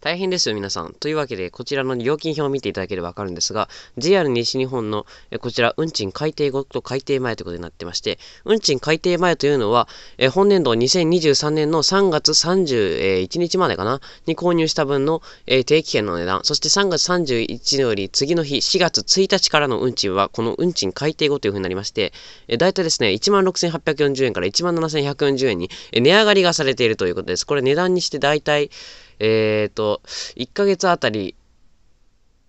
大変ですよ、皆さん。というわけで、こちらの料金表を見ていただければわかるんですが、JR 西日本の、えこちら、運賃改定後と改定前ということになってまして、運賃改定前というのは、え本年度2023年の3月31日までかな、に購入した分の、え定期券の値段、そして3月31より次の日、4月1日からの運賃は、この運賃改定後というふうになりまして、え大体ですね、16,840円から17,140円に、値上がりがされているということです。これ値段にして大体、えっ、ー、と、1ヶ月あたり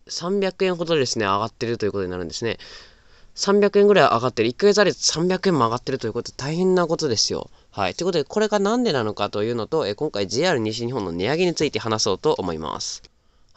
300円ほどですね、上がってるということになるんですね。300円ぐらい上がってる。1ヶ月あり300円も上がってるということ大変なことですよ。はい。ということで、これが何でなのかというのと、え今回 JR 西日本の値上げについて話そうと思います。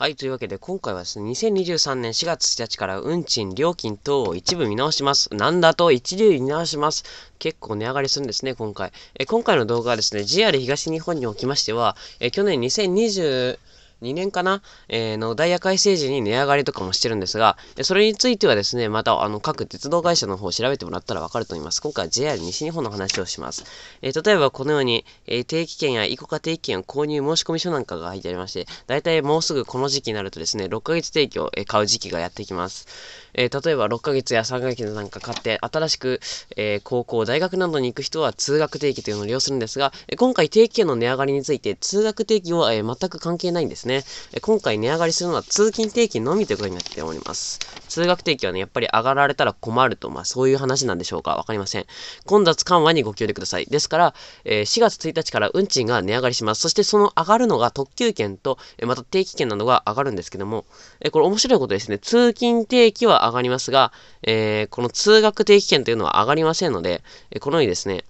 はい、というわけで今回はですね、2023年4月1日から運賃、料金等を一部見直します。なんだと一流見直します。結構値上がりするんですね、今回。え今回の動画はですね、JR 東日本におきましては、え去年2020、2年かな、えー、のダイヤ改正時に値上がりとかもしてるんですが、それについてはですね、またあの各鉄道会社の方を調べてもらったらわかると思います。今回は JR 西日本の話をします。えー、例えばこのように、えー、定期券やイコカ定期券を購入申込書なんかが入ってありまして、だいたいもうすぐこの時期になるとですね、6ヶ月定期を買う時期がやってきます。えー、例えば6ヶ月や3ヶ月なんか買って、新しく、えー、高校、大学などに行く人は通学定期というのを利用するんですが、え今回定期券の値上がりについて、通学定期は、え全く関係ないんですね、え今回値上がりするのは通勤定期のみということになっております。通学定期はね、やっぱり上がられたら困ると、まあそういう話なんでしょうか。わかりません。混雑緩和にご協力ください。ですから、え4月1日から運賃が値上がりします。そしてその上がるのが特急券と、えまた定期券などが上がるんですけども、えこれ面白いことですね。通勤定期は上がりますが、えー、この通学定期券というのは上がりませんので、このようにですね、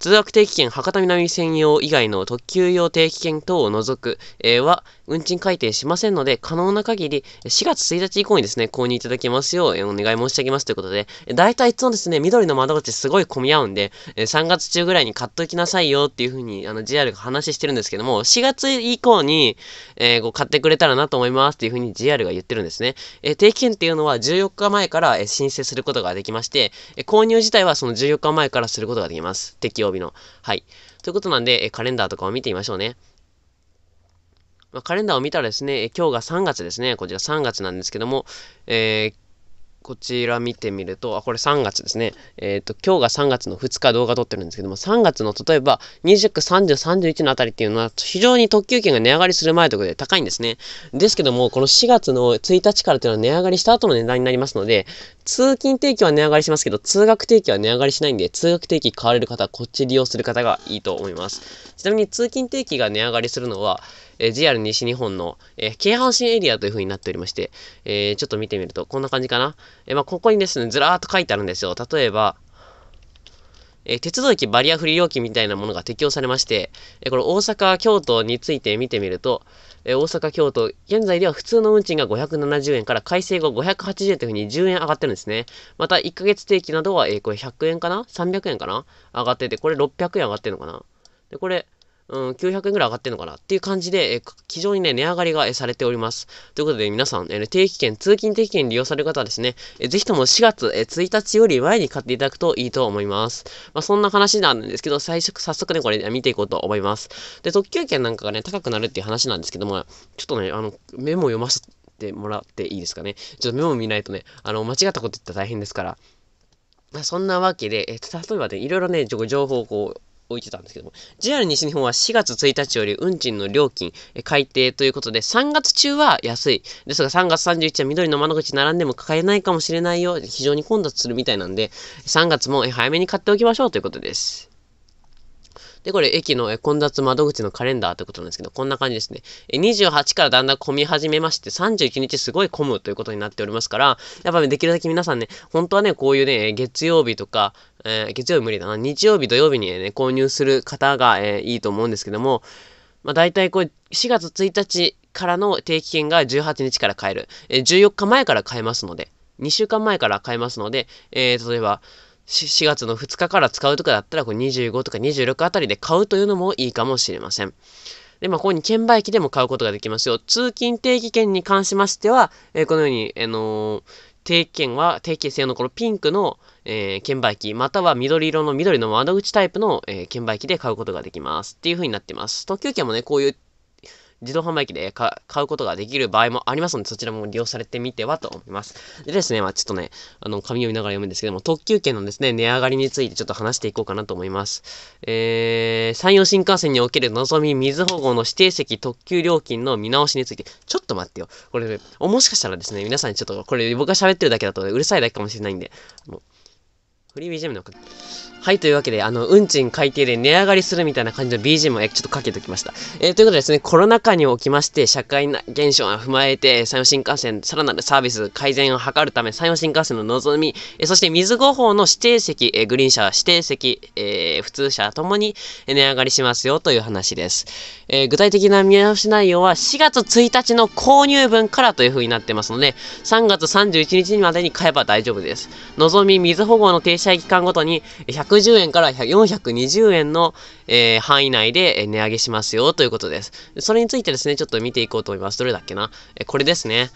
通学定期券博多南専用以外の特急用定期券等を除く、えー、は運賃改定しませんので、可能な限り4月1日以降にですね、購入いただけますよう、えー、お願い申し上げますということで、大体いつもですね、緑の窓口すごい混み合うんで、えー、3月中ぐらいに買っときなさいよっていうふうにあの JR が話してるんですけども、4月以降に、えー、こう買ってくれたらなと思いますっていうふうに JR が言ってるんですね。えー、定期券っていうのは14日前から、え申請することができまして、え購入自体はその14日前からすることができます。適用曜日の。はい。ということなんで、えカレンダーとかを見てみましょうね。まカレンダーを見たらですね、え今日が3月ですね。こちら3月なんですけども、えー、こちら見てみると、あ、これ3月ですね。えっ、ー、と、今日が3月の2日動画撮ってるんですけども、3月の例えば29、30、31のあたりっていうのは、非常に特急券が値上がりする前ということで高いんですね。ですけども、この4月の1日からっていうのは値上がりした後の値段になりますので、通勤定期は値上がりしますけど、通学定期は値上がりしないんで、通学定期買われる方、こっち利用する方がいいと思います。ちなみに通勤定期が値上がりするのは、えー、JR 西日本の、えー、京阪神エリアという風になっておりまして、えー、ちょっと見てみると、こんな感じかな。えまあ、ここにですね、ずらーっと書いてあるんですよ。例えば、え鉄道駅バリアフリー料金みたいなものが適用されまして、えこれ大阪、京都について見てみると、えー、大阪、京都、現在では普通の運賃が570円から改正後580円というふうに10円上がってるんですね。また、1ヶ月定期などは、えー、これ100円かな ?300 円かな上がってて、これ600円上がってるのかなで、これ、うん、900円ぐらい上がってんのかなっていう感じで、え非常にね、値上がりが、えされております。ということで、皆さん、え定期券、通勤定期券利用される方はですね、えー、ぜひとも4月、え1日より前に買っていただくといいと思います。まあ、そんな話なんですけど、最初、早速ね、これ、ね、見ていこうと思います。で、特急券なんかがね、高くなるっていう話なんですけども、ちょっとね、あの、メモ読ませてもらっていいですかね。ちょっとメモ見ないとね、あの、間違ったこと言ったら大変ですから。そんなわけで、え例えばね、いろいろね、情報をこう、置いてたんですけども、JR 西日本は4月1日より運賃の料金改定ということで、3月中は安い。ですが3月31日は緑の窓口並んでも買えないかもしれないよ。非常に混雑するみたいなんで、3月も早めに買っておきましょうということです。で、これ駅の混雑窓口のカレンダーということなんですけど、こんな感じですね。28からだんだん混み始めまして、31日すごい混むということになっておりますから、やっぱね、できるだけ皆さんね、本当はね、こういうね、月曜日とか、えー、月曜日無理だな、日曜日、土曜日にね、購入する方が、えー、いいと思うんですけども、まあ、大体こう、4月1日からの定期券が18日から買える。えー、14日前から買えますので、2週間前から買えますので、えー、例えば、4月の2日から使うとかだったら、こう25とか26あたりで買うというのもいいかもしれません。で、まあ、ここに券売機でも買うことができますよ。通勤定期券に関しましては、えー、このように、あ、えー、のー、定期券は、定期制のこのピンクの、えー、券売機、または緑色の緑の窓口タイプの、えー、券売機で買うことができます。っていう風になってます。特急券もね、こういう自動販売機で買うことができる場合もありますので、そちらも利用されてみてはと思います。でですね、まあちょっとね、あの、紙を見ながら読むんですけども、特急券のですね、値上がりについてちょっと話していこうかなと思います。えー、山陽新幹線におけるのぞみ水保護の指定席特急料金の見直しについて、ちょっと待ってよ。これ、ね、もしかしたらですね、皆さんにちょっと、これ僕が喋ってるだけだと、ね、うるさいだけかもしれないんで、あの、フリー BGM のはい、というわけで、あの、運賃改定で値上がりするみたいな感じの BGM をちょっとかけておきました。えー、ということでですね、コロナ禍におきまして、社会現象を踏まえて、山陽新幹線、さらなるサービス改善を図るため、山陽新幹線の望み、えー、そして水5法の指定席、えー、グリーン車、指定席、えー、普通車ともに値上がりしますよという話です。えー、具体的な見直し内容は、4月1日の購入分からというふうになってますので、3月31日までに買えば大丈夫です。望み水保護の停車期間ごとに、100 110円から420円の、えー、範囲内で値上げしますよということです。それについてですね、ちょっと見ていこうと思います。どれだっけなえこれですね。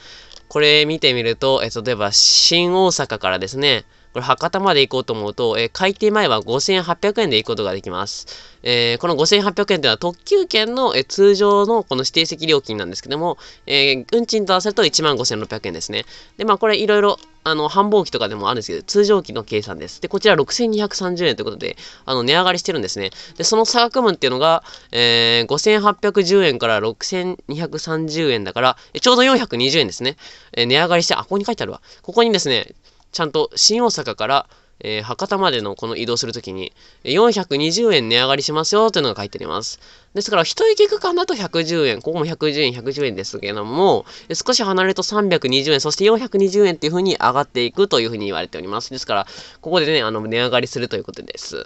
これ見てみると、え例えば新大阪からですね、これ博多まで行こうと思うと、えー、開店前は5800円で行くことができます。えー、この5800円というのは特急券の、えー、通常のこの指定席料金なんですけども、え運賃と合わせると15600円ですね。で、まあこれいろいろあの、繁忙期とかでもあるんですけど、通常期の計算です。で、こちら6230円ということで、あの、値上がりしてるんですね。で、その差額分っていうのが、えー、5810円から6230円だから、ちょうど420円ですね。えー、値上がりして、あ、ここに書いてあるわ。ここにですね、ちゃんと新大阪から、えー、博多までのこの移動するときに、420円値上がりしますよというのが書いてあります。ですから、一駅区間だと110円、ここも110円、110円ですけども、少し離れると320円、そして420円っていう風に上がっていくという風に言われております。ですから、ここでね、あの、値上がりするということです。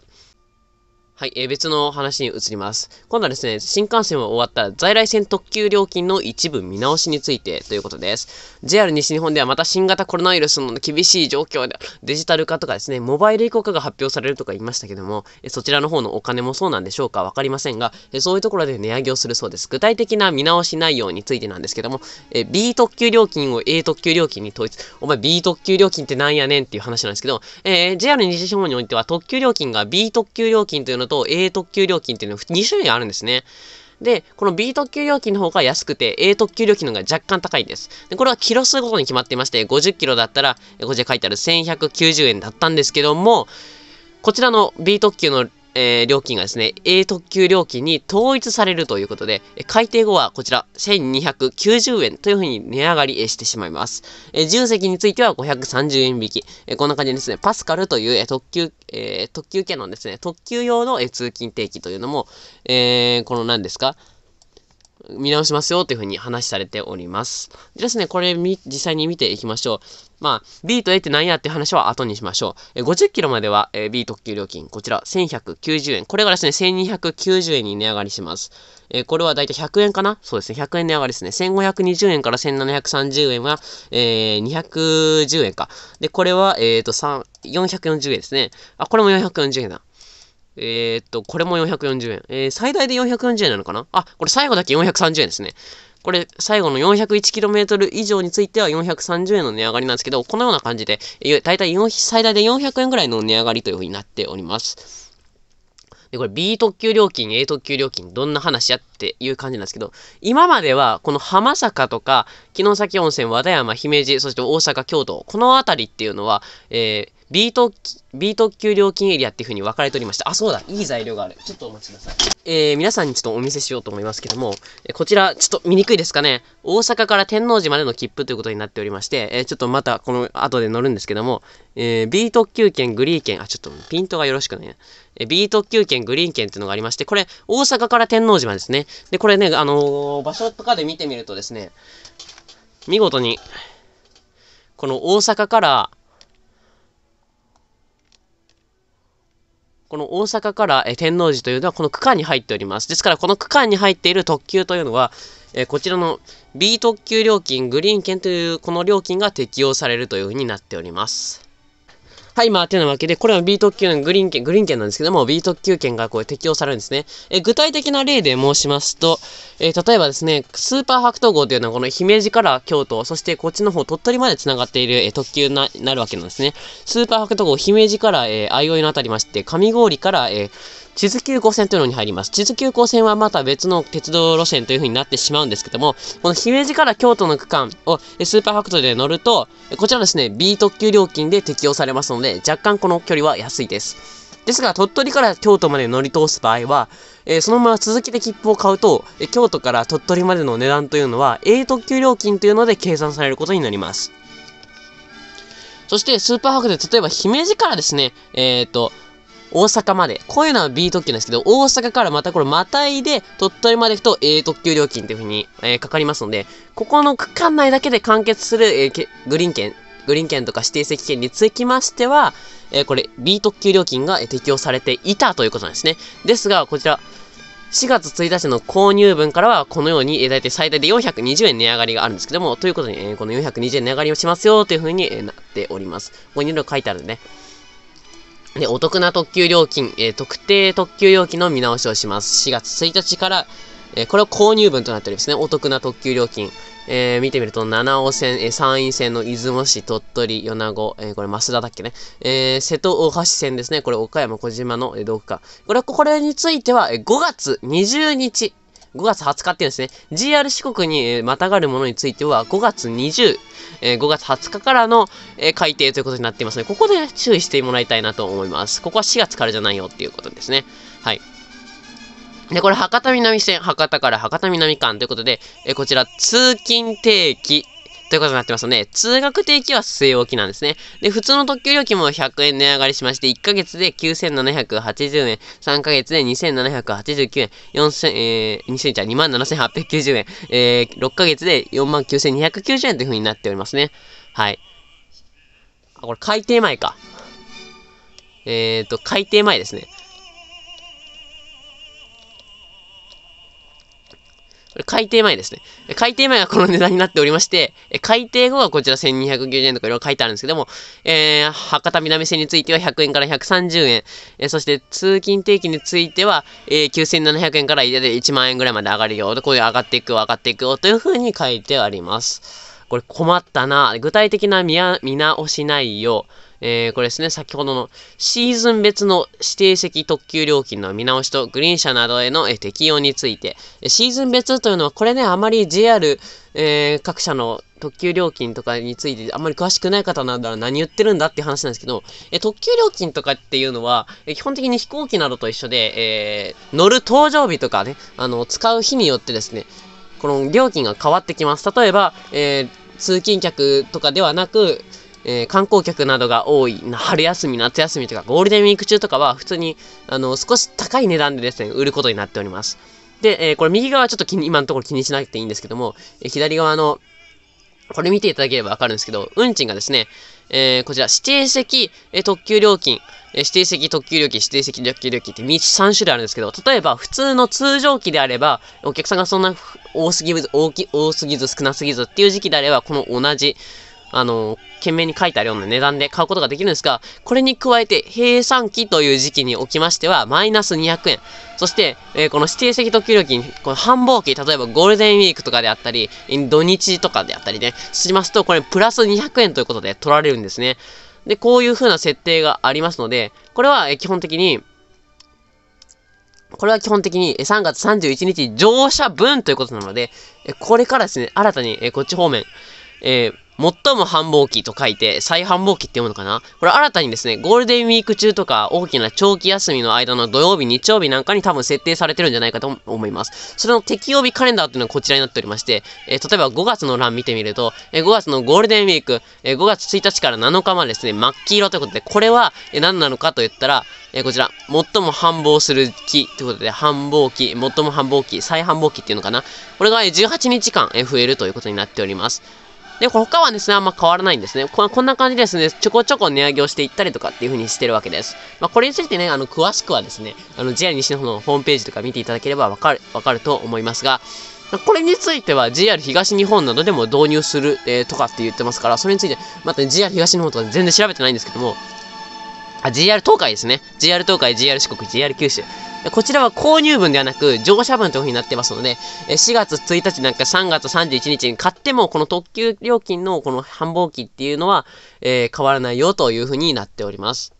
はい、えー、別の話に移ります。今度はですね、新幹線は終わった在来線特急料金の一部見直しについてということです。JR 西日本ではまた新型コロナウイルスの厳しい状況でデジタル化とかですね、モバイル移行化が発表されるとか言いましたけども、えそちらの方のお金もそうなんでしょうかわかりませんが、えそういうところで値上げをするそうです。具体的な見直し内容についてなんですけども、え B 特急料金を A 特急料金に統一、お前 B 特急料金ってなんやねんっていう話なんですけど、えー、JR 西日本においては特急料金が B 特急料金というのと A 特急料金っていうのは2種類あるんですね。で、この B 特急料金の方が安くて、A 特急料金の方が若干高いんです。で、これはキロ数ごとに決まっていまして、50キロだったら、こちら書いてある1190円だったんですけども、こちらの B 特急のえー、料金がですね、A 特急料金に統一されるということで、改定後はこちら、1290円というふうに値上がりしてしまいます。えー、重積については530円引き。えー、こんな感じですね、パスカルという、えー、特急、えー、特急券のですね、特急用の、えー、通勤定期というのも、えー、この何ですか見直しますよというふうに話されております。でですね、これ実際に見ていきましょう。まあ、B と A って何やっていう話は後にしましょう。え50キロまでは、え B 特急料金、こちら1190円。これがですね、1290円に値上がりします。えこれは大体100円かなそうですね、100円値上がりですね。1520円から1730円は、えー、210円か。で、これは、えっ、ー、と、440円ですね。あ、これも440円だ。えー、っと、これも440円。えー、最大で440円なのかなあ、これ最後だけ430円ですね。これ、最後の 401km 以上については430円の値上がりなんですけど、このような感じで、だいたい最大で400円ぐらいの値上がりというふうになっております。で、これ B 特急料金、A 特急料金、どんな話やっていう感じなんですけど、今までは、この浜坂とか、城崎温泉、和田山、姫路、そして大阪、京都、この辺りっていうのは、えー、B 特、B 特急料金エリアっていう風に分かれておりました。あ、そうだ。いい材料がある。ちょっとお待ちください。えー、皆さんにちょっとお見せしようと思いますけども、えこちら、ちょっと見にくいですかね。大阪から天王寺までの切符ということになっておりまして、えー、ちょっとまたこの後で乗るんですけども、えー、B 特急券、グリー券、あ、ちょっとピントがよろしくね。え B 特急券、グリーン券っていうのがありまして、これ、大阪から天王寺までですね。で、これね、あの場所とかで見てみるとですね、見事に、この大阪から、この大阪から天王寺というのはこの区間に入っております。ですからこの区間に入っている特急というのは、えこちらの B 特急料金、グリーン券というこの料金が適用されるというふうになっております。タイマーっていうのはわけで、これは B 特急のグリーン券、グリーン券なんですけども、B 特急券がこう適用されるんですね。え具体的な例で申しますと、え例えばですね、スーパー白桃号というのはこの姫路から京都、そしてこっちの方鳥取まで繋がっている、え特急な、なるわけなんですね。スーパー白桃号姫路から、えー、相生のあたりまして、上郡から、えー地図急行線というのに入ります。地図急行線はまた別の鉄道路線という風になってしまうんですけども、この姫路から京都の区間をスーパーファクトリーで乗ると、こちらですね、B 特急料金で適用されますので、若干この距離は安いです。ですが、鳥取から京都まで乗り通す場合は、えー、そのまま続きで切符を買うと、えー、京都から鳥取までの値段というのは、A 特急料金というので計算されることになります。そして、スーパーファクトで、例えば姫路からですね、えっ、ー、と、大阪まで。こういうのは B 特急なんですけど、大阪からまたこれまたいで鳥取まで行くと A 特急料金っていう風に、えー、かかりますので、ここの区間内だけで完結する、えー、グリーン券、グリーン券とか指定席券につきましては、えー、これ B 特急料金が適用されていたということなんですね。ですが、こちら、4月1日の購入分からは、このように、えー、大体最大で420円値上がりがあるんですけども、ということに、えー、この420円値上がりをしますよ、というふうに、えー、なっております。ここにいろいろ書いてあるんでね。で、お得な特急料金、えー、特定特急料金の見直しをします。4月1日から、えー、これを購入分となっておりますね。お得な特急料金。えー、見てみると、七尾線、えー、山陰線の出雲市、鳥取、米子、えー、これ、増田だっけね。えー、瀬戸大橋線ですね。これ、岡山、小島の、えー、どこか。これ、これについては、えー、5月20日5月20日っていうんですね。GR 四国に、またがるものについては5月20、えー、5月20日からの、えー、改定ということになっていますので、ここで、ね、注意してもらいたいなと思います。ここは4月からじゃないよっていうことですね。はい。で、これ、博多南線、博多から博多南間ということで、えこちら、通勤定期ということになってますので、通学定期は据え置きなんですね。で、普通の特急料金も100円値上がりしまして、1ヶ月で9780円、3ヶ月で2789円、4000、えー、2000じゃ27890円、えー、6ヶ月で49290円という風になっておりますね。はい。あ、これ改定前か。えっ、ー、と、改定前ですね。改定前ですね。改定前がこの値段になっておりまして、改定後はこちら1290円とかいろいろ書いてあるんですけども、えー、博多南線については100円から130円、えー、そして通勤定期については、えー、9700円から1万円ぐらいまで上がるよと、こういう上がっていくよ、上がっていくよというふうに書いてあります。これ困ったな。具体的な見見直し内容。えー、これですね、先ほどのシーズン別の指定席特急料金の見直しとグリーン車などへの、え適用について、シーズン別というのは、これね、あまり JR、えー、各社の特急料金とかについてあんまり詳しくない方なんだら何言ってるんだって話なんですけど、え特急料金とかっていうのは、え基本的に飛行機などと一緒で、えー、乗る搭乗日とかね、あの、使う日によってですね、この料金が変わってきます。例えば、えー、通勤客とかではなく、えー、観光客などが多い春休み、夏休みとかゴールデンウィーク中とかは普通にあの少し高い値段でですね、売ることになっております。で、えー、これ右側はちょっと今のところ気にしなくていいんですけども、え左側のこれ見ていただければわかるんですけど、運賃がですね、えー、こちら、指定席、え特急料金、指定席特急料金、指定席特急料金って3種類あるんですけど、例えば普通の通常期であれば、お客さんがそんな多すぎず、大き、多すぎず少なすぎずっていう時期であれば、この同じ、あの、懸命に書いてあるような値段で買うことができるんですが、これに加えて、閉山期という時期におきましては、マイナス200円。そして、えー、この指定席特急料金、この繁忙期、例えばゴールデンウィークとかであったり、土日とかであったりね、しますと、これプラス200円ということで取られるんですね。で、こういう風な設定がありますので、これは基本的に、これは基本的に3月31日乗車分ということなので、これからですね、新たにこっち方面、えー最も繁忙期と書いて、再繁忙期って読むのかなこれ新たにですね、ゴールデンウィーク中とか、大きな長期休みの間の土曜日、日曜日なんかに多分設定されてるんじゃないかと思います。それの適用日カレンダーっていうのはこちらになっておりまして、えー、例えば5月の欄見てみると、えー、5月のゴールデンウィーク、えー、5月1日から7日までですね、真っ黄色ということで、これは、え何なのかと言ったら、えー、こちら、最も繁忙する期ということで、繁忙期、最も繁忙期、再繁忙期っていうのかなこれが、え18日間、えー、増えるということになっております。で、他はですね、あんま変わらないんですね。ここんな感じですね、ちょこちょこ値上げをしていったりとかっていう風にしてるわけです。まあ、これについてね、あの、詳しくはですね、あの、JR 西の方のホームページとか見ていただければわかる、わかると思いますが、これについては JR 東日本などでも導入する、えー、とかって言ってますから、それについて、また、ね、JR 東日本とか全然調べてないんですけども、あ、JR 東海ですね。JR 東海、JR 四国、JR 九州。こちらは購入分ではなく乗車分というふうになってますので、4月1日なんか3月31日に買っても、この特急料金のこの繁忙期っていうのは、えー、変わらないよというふうになっております。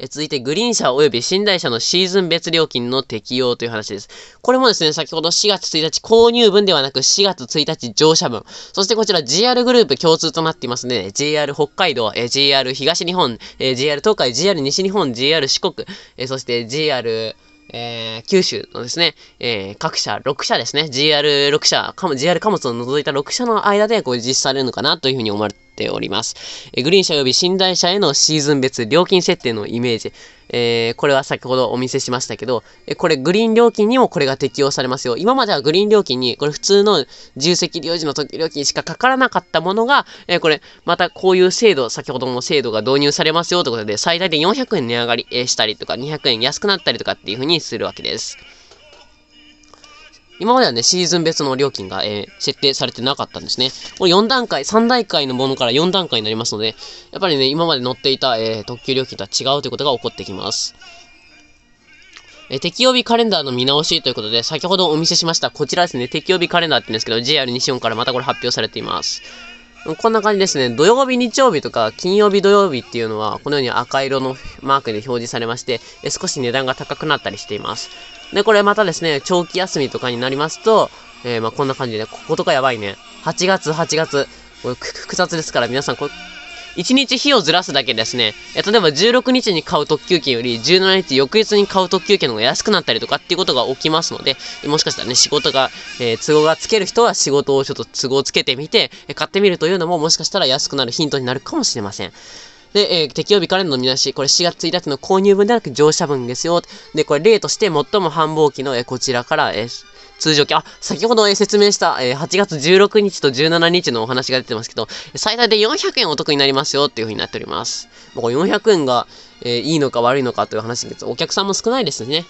え続いて、グリーン車及び寝台車のシーズン別料金の適用という話です。これもですね、先ほど4月1日購入分ではなく4月1日乗車分。そしてこちら g r グループ共通となっていますね。JR 北海道、え JR 東日本、え JR 東海、JR 西日本、JR 四国、えそして JR えー、九州のですね、えー、各社、6社ですね、GR6 社、GR 貨物を除いた6社の間でこう実施されるのかなというふうに思われてております。えグリーン車及び寝台車へのシーズン別料金設定のイメージ。えー、これは先ほどお見せしましたけど、えこれグリーン料金にもこれが適用されますよ。今まではグリーン料金に、これ普通の重積利用時の時料金しかかからなかったものが、えこれ、またこういう制度、先ほどの制度が導入されますよということで、最大で400円値上がりしたりとか、200円安くなったりとかっていうふうにするわけです。今まではね、シーズン別の料金が、えー、設定されてなかったんですね。これ4段階、3段階のものから4段階になりますので、やっぱりね、今まで乗っていた、えー、特急料金とは違うということが起こってきます。え適用日カレンダーの見直しということで、先ほどお見せしました、こちらですね、適用日カレンダーって言うんですけど、JR 西日本からまたこれ発表されています。こんな感じですね。土曜日、日曜日とか、金曜日、土曜日っていうのは、このように赤色のマークで表示されまして、少し値段が高くなったりしています。で、これまたですね、長期休みとかになりますと、えー、まあこんな感じで、こことかやばいね。8月、8月。これ複雑ですから、皆さん、これ、1日日をずらすだけですね、え例えば16日に買う特急券より17日翌日に買う特急券の方が安くなったりとかっていうことが起きますので、もしかしたらね、仕事が、えー、都合がつける人は仕事をちょっと都合つけてみて、え買ってみるというのももしかしたら安くなるヒントになるかもしれません。で、えー、適用日からの見出し、これ4月1日の購入分ではなく乗車分ですよ。で、これ例として最も繁忙期の、えー、こちらから、えー、通常期、あ、先ほど説明した、え8月16日と17日のお話が出てますけど、最大で400円お得になりますよっていう風になっております。もう400円が、えいいのか悪いのかという話ですけど、お客さんも少ないですね。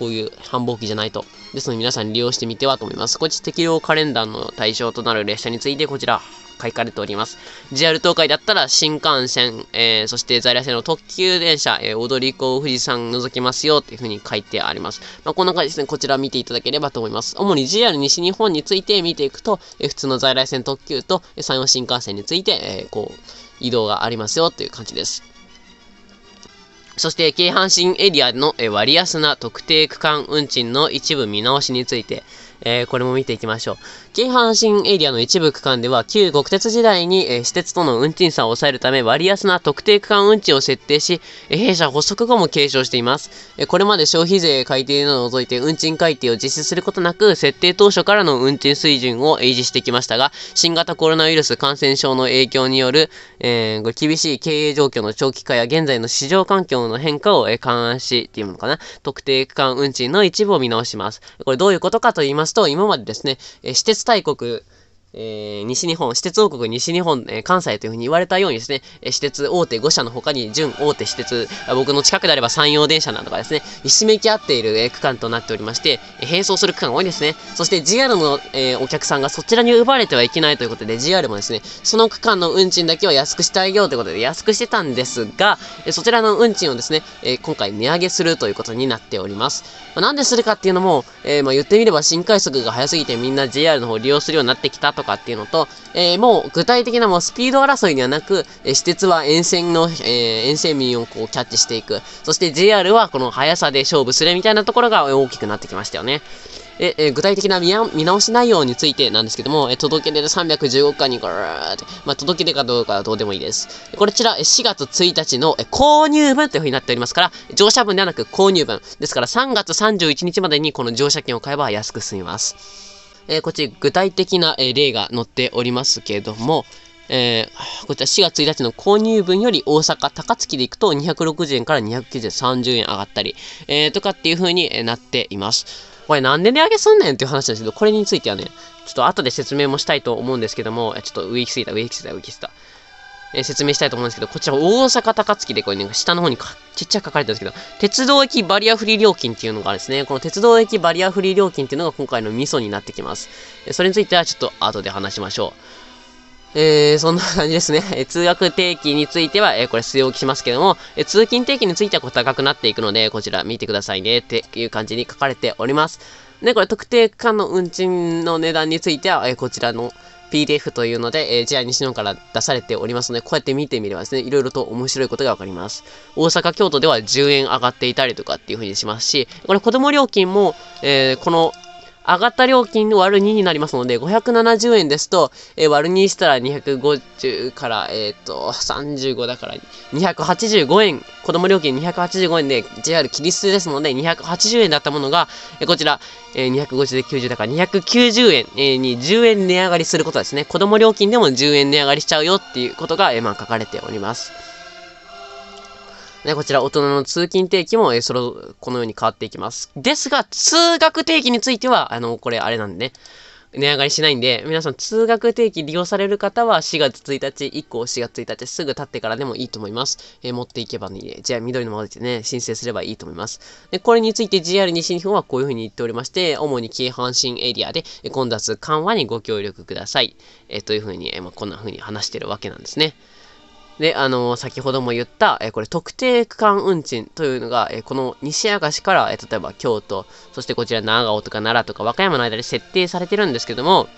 こういう繁忙期じゃないと。ですので皆さん利用してみてはと思います。こっち適用カレンダーの対象となる列車についてこちら。書かれております。JR 東海だったら新幹線、えー、そして在来線の特急電車、えー、踊り子富士山覗きますよっていうふうに書いてあります。まあ、こんな感じですね、こちら見ていただければと思います。主に JR 西日本について見ていくと、えー、普通の在来線特急と山陽新幹線について、えー、こう、移動がありますよという感じです。そして、京阪神エリアの割安な特定区間運賃の一部見直しについて、えー、これも見ていきましょう。京阪神エリアの一部区間では、旧国鉄時代に、えー、私鉄との運賃差を抑えるため、割安な特定区間運賃を設定し、えー、弊社発足後も継承しています。えこれまで消費税改定などを除いて運賃改定を実施することなく、設定当初からの運賃水準を維持してきましたが、新型コロナウイルス感染症の影響による、え厳しい経営状況の長期化や現在の市場環境の変化を、え勘案し、っていうのかな、特定区間運賃の一部を見直します。これどういうことかと言いますと、今までですね、私鉄大国、えー、西日本、私鉄王国西日本、えー、関西というふうに言われたようにですね、えー、私鉄大手5社の他に準大手私鉄、僕の近くであれば山陽電車などがですね、ひしめき合っている、えー、区間となっておりまして、えー、並走する区間が多いですね。そして JR の、えー、お客さんがそちらに奪われてはいけないということで、JR もですね、その区間の運賃だけは安くしてあげようということで安くしてたんですが、えー、そちらの運賃をですね、えー、今回値上げするということになっております。まあ、なんでするかっていうのも、えー、まあ言ってみれば新快速が早すぎてみんな JR の方利用するようになってきたとかっていうのと、えー、もう具体的なもうスピード争いではなく、えー、私鉄は沿線の、えー、沿線民をこうキャッチしていく。そして JR はこの速さで勝負するみたいなところが大きくなってきましたよね。え、え具体的な見直し内容についてなんですけども、え届け出で315巻にぐーって、まあ、届け出かどうかはどうでもいいです。こちら、4月1日の、え購入分という風になっておりますから、乗車分ではなく購入分。ですから3月31日までにこの乗車券を買えば安く済みます。えー、こっち具体的な、え例が載っておりますけれども、えー、こちら4月1日の購入分より大阪高槻で行くと260円から290円30円上がったり、えー、とかっていう風になっています。これなんで値上げすんねんっていう話ですけど、これについてはね、ちょっと後で説明もしたいと思うんですけども、ちょっと上行きすぎた、上行きすぎた、上行きすぎた。えー、説明したいと思うんですけど、こちら大阪高槻でこれね、下の方にかちっちゃく書かれてるんですけど、鉄道駅バリアフリー料金っていうのがですね、この鉄道駅バリアフリー料金っていうのが今回のミソになってきます。それについてはちょっと後で話しましょう。えー、そんな感じですね。えー、通学定期については、えー、これ据え置きしますけども、え通勤定期についてはこ高くなっていくので、こちら見てくださいねっていう感じに書かれております。で、これ特定区間の運賃の値段については、えこちらの PDF というので、えー、JR 西日本から出されておりますので、こうやって見てみればですね、いろいろと面白いことがわかります。大阪、京都では10円上がっていたりとかっていう風にしますし、これ子供料金も、えー、この上がった料金割る2になりますので、570円ですと、えー、割る2したら250から、えっ、ー、と、35だから285円、子供料金285円で JR 切り捨てですので、280円だったものが、えー、こちら、えー、250で90だから290円、えー、に10円値上がりすることですね。子供料金でも10円値上がりしちゃうよっていうことが、えー、まあ書かれております。ね、こちら大人の通勤定期も、えー、その、このように変わっていきます。ですが、通学定期については、あの、これあれなんでね、値上がりしないんで、皆さん通学定期利用される方は4月1日以降、4月1日すぐ経ってからでもいいと思います。えー、持っていけばね、じゃあ緑のままでね、申請すればいいと思います。で、これについて JR 西日本はこういうふうに言っておりまして、主に京阪神エリアで混雑緩和にご協力ください。えー、というふうに、えまあ、こんなふうに話してるわけなんですね。で、あのー、先ほども言った、えー、これ特定区間運賃というのが、えー、この西明石から、え例えば京都、そしてこちら長尾とか奈良とか和歌山の間で設定されてるんですけども、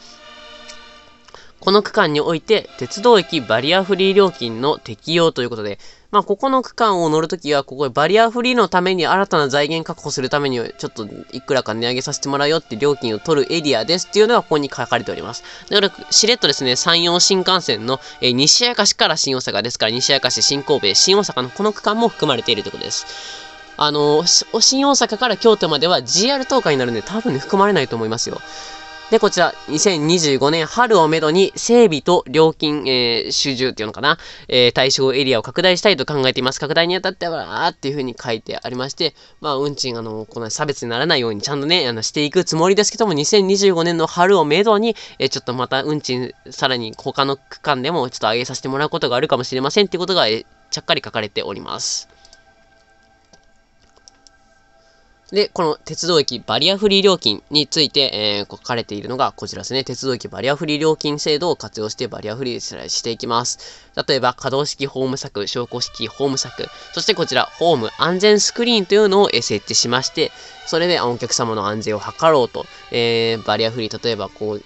この区間において鉄道駅バリアフリー料金の適用ということで、まあ、ここの区間を乗るときは、ここバリアフリーのために新たな財源確保するために、ちょっといくらか値上げさせてもらうよって料金を取るエリアですっていうのがここに書かれております。だから、しれっとですね、山陽新幹線の、えー、西明石から新大阪ですから、西明石、新神戸、新大阪のこの区間も含まれているということです。あのー、新大阪から京都までは GR 東海になるんで多分ね、含まれないと思いますよ。で、こちら、2025年春をめどに、整備と料金、えー、主っていうのかな、えー、対象エリアを拡大したいと考えています。拡大にあたっては、あっていう風に書いてありまして、まあ、運賃、あの、この差別にならないように、ちゃんとね、あの、していくつもりですけども、2025年の春をめどに、えー、ちょっとまた運賃、さらに他の区間でも、ちょっと上げさせてもらうことがあるかもしれませんっていうことが、えー、ちゃっかり書かれております。で、この鉄道駅バリアフリー料金について、えー、書かれているのがこちらですね。鉄道駅バリアフリー料金制度を活用してバリアフリーしていきます。例えば、可動式ホーム柵、昇降式ホーム柵、そしてこちら、ホーム安全スクリーンというのを設置しまして、それでお客様の安全を図ろうと、えー、バリアフリー、例えばこう、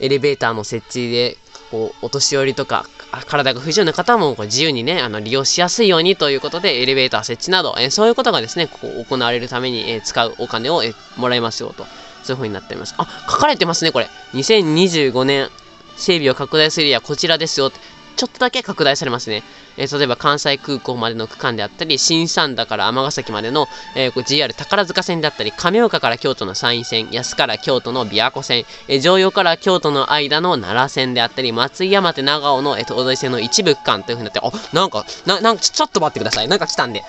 エレベーターの設置でこう、お年寄りとか、体が不自由な方もこう自由にね、あの、利用しやすいようにということで、エレベーター設置など、えー、そういうことがですね、ここ行われるために、えー、使うお金を、えー、もらえますよと。そういう風になっております。あ、書かれてますね、これ。2025年、整備を拡大するや、こちらですよって。ちょっとだけ拡大されますね。えー、例えば関西空港までの区間であったり、新三田から尼崎までの、えー、JR 宝塚線であったり、亀岡から京都の山陰線、安から京都の琵琶湖線、えー、常用から京都の間の奈良線であったり、松井山手長尾の、えー、東西線の一部区間というふうになって、あ、なんか、な、なんかちょっと待ってください。なんか来たんで。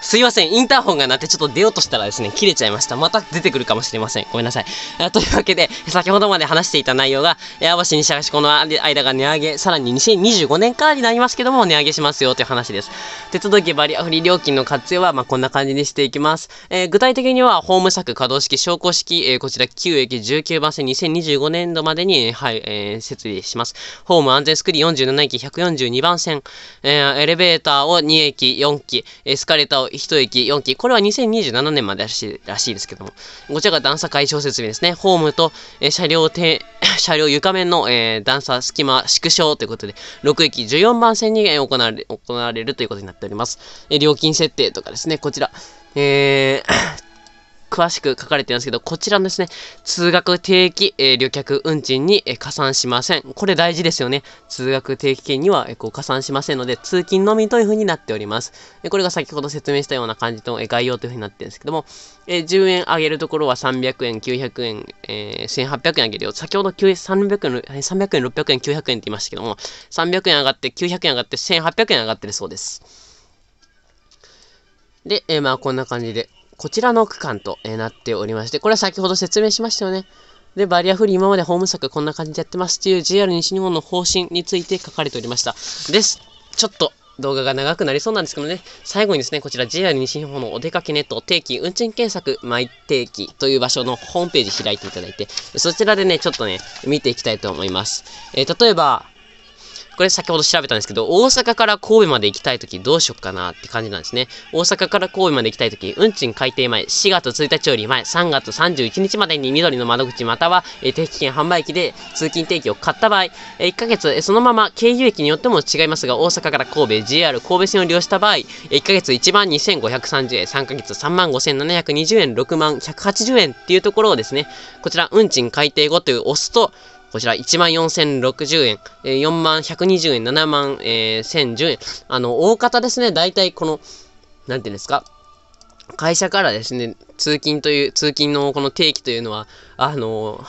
すいません、インターホンが鳴ってちょっと出ようとしたらですね、切れちゃいました。また出てくるかもしれません。ごめんなさい。というわけで、先ほどまで話していた内容が、エアバス西橋この間が値上げ、さらに2025年からになりますけども、値上げしますよという話です。手続きバリアフリー料金の活用は、まあ、こんな感じにしていきます。えー、具体的には、ホーム柵可動式、昇降式、えー、こちら9駅19番線2025年度までに、はい、えー、設立します。ホーム安全スクリーン47駅142番線、えエレベーターを2駅4機、エスカレーターを1駅4期、これは2027年までらしいらしいですけども、こちらが段差解消設備ですね。ホームと、え車両て、車両床面の、えー、段差隙間縮小ということで、6駅14番線に、行われ、行われるということになっております。え料金設定とかですね、こちら、えー詳しく書かれてるんですけど、こちらのですね、通学定期、えー、旅客運賃に、えー、加算しません。これ大事ですよね。通学定期券には、えー、こう加算しませんので、通勤のみというふうになっております。えこれが先ほど説明したような感じの、え概要というふうになってるんですけども、え10円上げるところは300円、900円、え1800円上げるよ。先ほど300円、300円、600円、900円って言いましたけども、300円上がって、900円上がって、1800円上がってるそうです。で、えまあこんな感じで、こちらの区間と、えなっておりまして、これは先ほど説明しましたよね。で、バリアフリー今まで法務策こんな感じでやってますっていう JR 西日本の方針について書かれておりました。です。ちょっと動画が長くなりそうなんですけどね、最後にですね、こちら JR 西日本のお出かけネット定期運賃検索マイ定期という場所のホームページ開いていただいて、そちらでね、ちょっとね、見ていきたいと思います。えー、例えば、これ先ほど調べたんですけど、大阪から神戸まで行きたいときどうしよっかなって感じなんですね。大阪から神戸まで行きたいとき、運賃改定前、4月1日より前、3月31日までに緑の窓口または、えー、定期券販売機で通勤定期を買った場合、えー、1ヶ月、えー、そのまま経由駅によっても違いますが、大阪から神戸、JR 神戸線を利用した場合、え1ヶ月1万2530円、3ヶ月3万5720円、6万180円っていうところをですね、こちら運賃改定後という押すと、こちら14,060円、えー、4万1 2 0円、7万、えー、1,010円。あの、大方ですね、大体この、なんていうんですか、会社からですね、通勤という、通勤のこの定期というのは、あのー、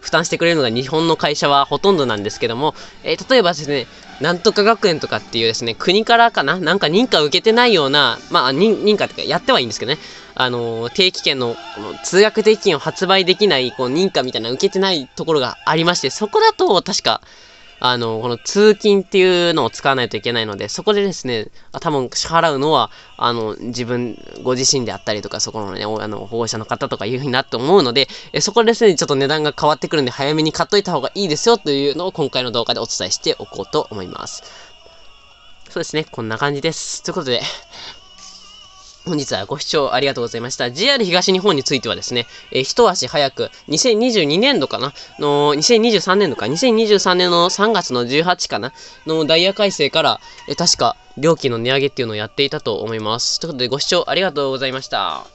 負担してくれるのが日本の会社はほとんどなんですけども、えー、例えばですね、なんとか学園とかっていうですね、国からかな、なんか認可を受けてないような、まあ、認可とかやってはいいんですけどね、あの、定期券の、この通学定期券を発売できない、こう、認可みたいな受けてないところがありまして、そこだと、確か、あの、この通勤っていうのを使わないといけないので、そこでですね、多分支払うのは、あの、自分、ご自身であったりとか、そこのね、あの、保護者の方とかいうふうになって思うので、えそこでですね、ちょっと値段が変わってくるんで、早めに買っといた方がいいですよというのを今回の動画でお伝えしておこうと思います。そうですね、こんな感じです。ということで、本日はご視聴ありがとうございました。JR 東日本についてはですね、えー、一足早く、2022年度かなの、2023年度か、2023年の3月の18かなのダイヤ改正から、えー、確か料金の値上げっていうのをやっていたと思います。ということでご視聴ありがとうございました。